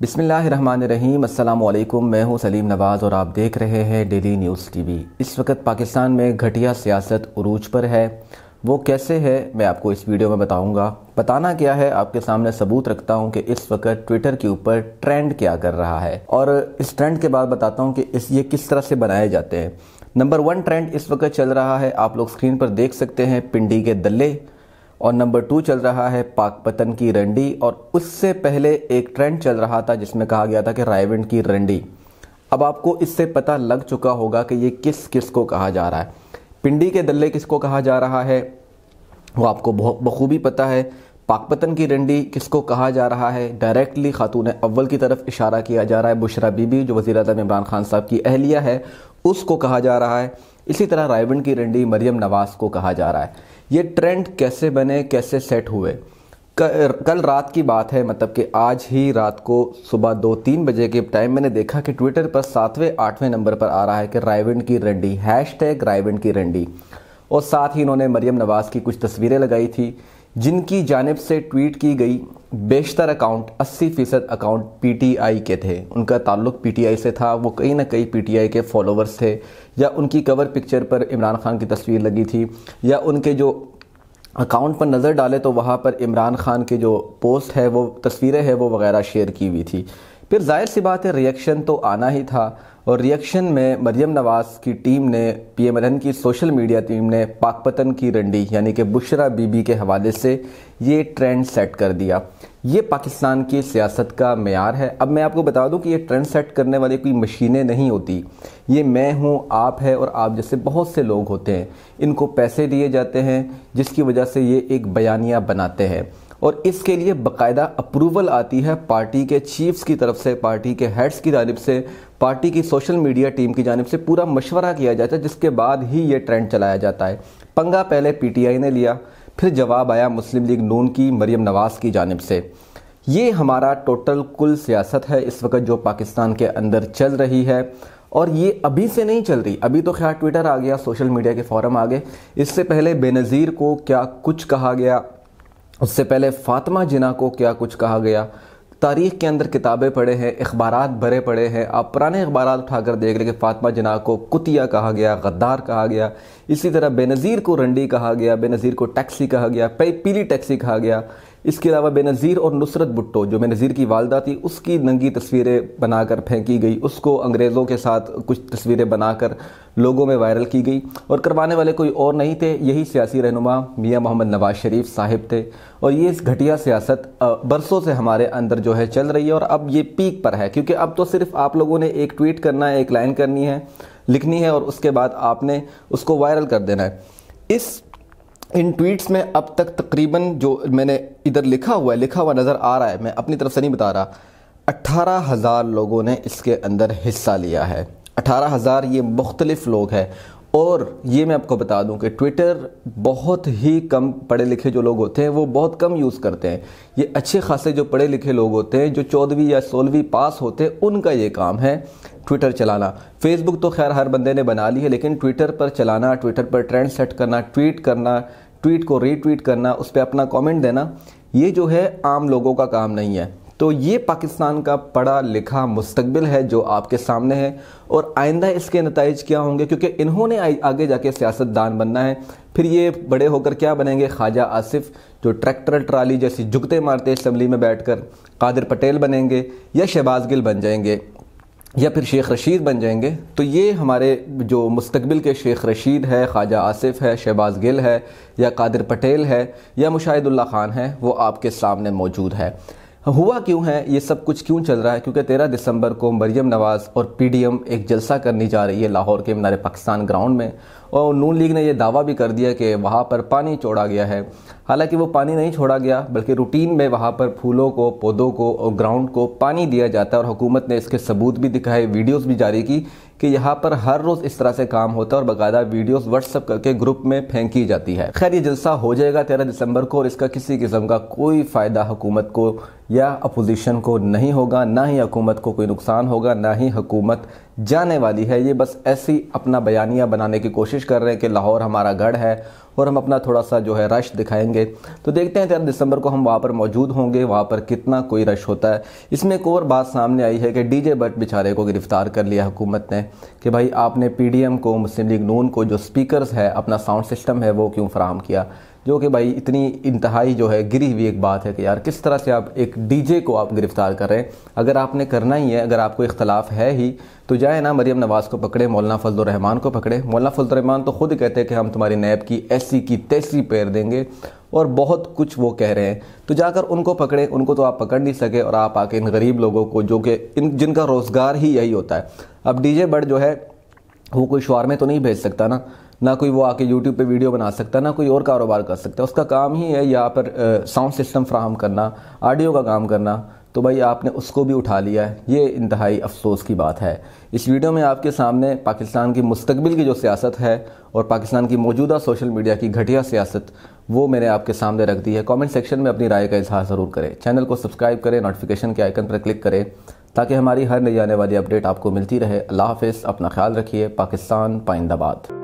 बिसमीम् अल्लाम मैं हूं सलीम नवाज़ और आप देख रहे हैं डेली न्यूज़ टीवी इस वक्त पाकिस्तान में घटिया सियासत उरूज पर है वो कैसे है मैं आपको इस वीडियो में बताऊंगा बताना क्या है आपके सामने सबूत रखता हूं कि इस वक्त ट्विटर के ऊपर ट्रेंड क्या कर रहा है और इस ट्रेंड के बाद बताता हूँ कि इस ये किस तरह से बनाए जाते हैं नंबर वन ट्रेंड इस वक्त चल रहा है आप लोग स्क्रीन पर देख सकते हैं पिंडी के दल्ले और नंबर टू चल रहा है पाकपतन की रंडी और उससे पहले एक ट्रेंड चल रहा था जिसमें कहा गया था कि रायविंड की रंडी अब आपको इससे पता लग चुका होगा कि ये किस किस को कहा जा रहा है पिंडी के दल्ले किसको कहा जा रहा है वो आपको बखूबी पता है पाकपतन की रंडी किसको कहा जा रहा है डायरेक्टली खातून अव्वल की तरफ इशारा किया जा रहा है बुशरा बीबी जो वजी अजम इमरान खान साहब की अहलिया है उसको कहा जा रहा है इसी तरह रायबंड की रंडी मरियम नवाज़ को कहा जा रहा है ये ट्रेंड कैसे बने कैसे सेट हुए कल रात की बात है मतलब कि आज ही रात को सुबह दो तीन बजे के टाइम मैंने देखा कि ट्विटर पर सातवें आठवें नंबर पर आ रहा है कि रायविंड की रंडी हैश टैग रायविंड की रंडी और साथ ही इन्होंने मरियम नवाज़ की कुछ तस्वीरें लगाई थी जिनकी जानब से ट्वीट की गई बेशतर अकाउंट 80 फ़ीसद अकाउंट पीटीआई के थे उनका ताल्लुक पीटीआई से था वो कहीं ना कहीं पीटीआई के फॉलोवर्स थे या उनकी कवर पिक्चर पर इमरान खान की तस्वीर लगी थी या उनके जो अकाउंट पर नज़र डाले तो वहाँ पर इमरान खान के जो पोस्ट है वो तस्वीरें हैं वो वगैरह शेयर की हुई थी फिर जाहिर सी बात है रिएक्शन तो आना ही था और रिएक्शन में मरियम नवाज़ की टीम ने पी एम की सोशल मीडिया टीम ने पाकपतन की रंडी यानी कि बुशरा बीबी के हवाले से ये ट्रेंड सेट कर दिया ये पाकिस्तान की सियासत का मैार है अब मैं आपको बता दूं कि ये ट्रेंड सेट करने वाली कोई मशीनें नहीं होती ये मैं हूँ आप है और आप जैसे बहुत से लोग होते हैं इनको पैसे दिए जाते हैं जिसकी वजह से ये एक बयानिया बनाते हैं और इसके लिए बकायदा अप्रूवल आती है पार्टी के चीफ्स की तरफ से पार्टी के हेड्स की जानब से पार्टी की सोशल मीडिया टीम की जानब से पूरा मशवरा किया जाता है जिसके बाद ही ये ट्रेंड चलाया जाता है पंगा पहले पीटीआई ने लिया फिर जवाब आया मुस्लिम लीग नून की मरियम नवाज़ की जानब से ये हमारा टोटल कुल सियासत है इस वक्त जो पाकिस्तान के अंदर चल रही है और ये अभी से नहीं चल रही अभी तो खैर ट्विटर आ गया सोशल मीडिया के फॉरम आ गए इससे पहले बेनज़ीर को क्या कुछ कहा गया उससे पहले फातिमा जिना को क्या कुछ कहा गया तारीख के अंदर किताबें पढ़े हैं अखबार भरे पड़े हैं आप पुराने अखबार उठाकर देख लें कि फ़ातिमा जिना को कुतिया कहा गया गद्दार कहा गया इसी तरह बेनज़ीर को रंडी कहा गया बेनज़ीर को टैक्सी कहा गया पीली टैक्सी कहा गया इसके अलावा बेनज़ीर और नुसरत भुट्टो जो बेनज़ीर की वालदा थी उसकी नंगी तस्वीरें बनाकर फेंकी गई उसको अंग्रेज़ों के साथ कुछ तस्वीरें बनाकर लोगों में वायरल की गई और करवाने वाले कोई और नहीं थे यही सियासी रहनुमा मियाँ मोहम्मद नवाज शरीफ साहिब थे और ये इस घटिया सियासत बरसों से हमारे अंदर जो है चल रही है और अब ये पीक पर है क्योंकि अब तो सिर्फ आप लोगों ने एक ट्वीट करना है एक लाइन करनी है लिखनी है और उसके बाद आपने उसको वायरल कर देना है इस इन ट्वीट्स में अब तक तकरीबन जो मैंने इधर लिखा हुआ है लिखा हुआ नज़र आ रहा है मैं अपनी तरफ से नहीं बता रहा अट्ठारह हज़ार लोगों ने इसके अंदर हिस्सा लिया है अठारह हज़ार ये मुख्तलिफ़ लोग हैं और ये मैं आपको बता दूं कि ट्विटर बहुत ही कम पढ़े लिखे जो लोग होते हैं वो बहुत कम यूज़ करते हैं ये अच्छे खासे जो पढ़े लिखे लोग होते हैं जो चौदहवीं या सोलहवीं पास होते हैं उनका ये काम है ट्विटर चलाना फेसबुक तो खैर हर बंदे ने बना ली है लेकिन ट्विटर पर चलाना ट्विटर पर ट्रेंड सेट करना ट्वीट करना ट्वीट को रीट्वीट करना उस पर अपना कॉमेंट देना ये जो है आम लोगों का काम नहीं है तो ये पाकिस्तान का पढ़ा लिखा मुस्तबिल है जो आपके सामने है और आइंदा इसके नतज क्या होंगे क्योंकि इन्होंने आगे जाके सियासतदान बनना है फिर ये बड़े होकर क्या बनेंगे ख्वाजा आसिफ जो ट्रैक्टर ट्राली जैसी जुगते मारते असम्बली में बैठ कर कादिर पटेल बनेंगे या शहबाज गिल बन जाएंगे या फिर शेख रशीद बन जाएंगे तो ये हमारे जो मुस्तबिल के शेख रशीद है ख्वाजा आसिफ है शहबाज गिल है या कादिर पटेल है या मुशाहिदुल्ला ख़ान है वो आपके सामने मौजूद है हुआ क्यों है ये सब कुछ क्यों चल रहा है क्योंकि तेरह दिसंबर को मरियम नवाज़ और पीडीएम एक जलसा करने जा रही है लाहौर के मीनार पाकिस्तान ग्राउंड में और नून लीग ने यह दावा भी कर दिया कि वहाँ पर पानी छोड़ा गया है हालांकि वो पानी नहीं छोड़ा गया बल्कि रूटीन में वहाँ पर फूलों को पौधों को और ग्राउंड को पानी दिया जाता है और हुकूमत ने इसके सबूत भी दिखाए वीडियोज़ भी जारी की कि यहाँ पर हर रोज़ इस तरह से काम होता है और बाकायदा वीडियोस व्हाट्सअप करके ग्रुप में फेंकी जाती है खैर ये जलसा हो जाएगा तेरह दिसंबर को और इसका किसी किस्म का कोई फ़ायदा हुकूमत को या अपोजिशन को नहीं होगा ना ही हकूमत को कोई नुकसान होगा ना ही हकूमत जाने वाली है ये बस ऐसी अपना बयानिया बनाने की कोशिश कर रहे हैं कि लाहौर हमारा गढ़ है और हम अपना थोड़ा सा जो है रश दिखाएंगे तो देखते हैं तेरह दिसंबर को हम वहाँ पर मौजूद होंगे वहाँ पर कितना कोई रश होता है इसमें एक और बात सामने आई है कि डीजे भट्ट बेचारे को गिरफ़्तार कर लिया हुकूमत ने कि भाई आपने पी को मुस्लिम लीग नून को जो स्पीकर्स है अपना साउंड सिस्टम है वो क्यों फ्राहम किया जो कि भाई इतनी इंतहाई जो है गिरी हुई एक बात है कि यार किस तरह से आप एक डीजे को आप गिरफ्तार कर रहे हैं अगर आपने करना ही है अगर आपको इख्तलाफ है ही तो जाए ना मरियम नवाज़ को पकड़े मौलाना फजलरहमान को पकड़े मौलाना फजलरहमान तो खुद कहते हैं कि हम तुम्हारी नैब की ऐसी की तैसी पैर देंगे और बहुत कुछ वो कह रहे हैं तो जाकर उनको पकड़े उनको तो आप पकड़ नहीं सके और आप आके इन गरीब लोगों को जो कि इन जिनका रोज़गार ही यही होता है अब डीजे बर्ड जो है वो कोई शोर में तो नहीं भेज सकता ना ना कोई वो आके यूट्यूब पे वीडियो बना सकता ना कोई और कारोबार कर सकता है उसका काम ही है यहाँ पर साउंड सिस्टम फ्राहम करना ऑडियो का काम करना तो भाई आपने उसको भी उठा लिया है ये इंतहाई अफसोस की बात है इस वीडियो में आपके सामने पाकिस्तान की मुस्तबिल की जो सियासत है और पाकिस्तान की मौजूदा सोशल मीडिया की घटिया सियासत वो मैंने आपके सामने रख दी है कमेंट सेक्शन में अपनी राय का इजहार ज़रूर करें चैनल को सब्सक्राइब करें नोटिफिकेशन के आइकन पर क्लिक करें ताकि हमारी हर नई आने वाली अपडेट आपको मिलती रहे अल्लाह हाफिज़ अपना ख्याल रखिए पाकिस्तान पाइंदाबाद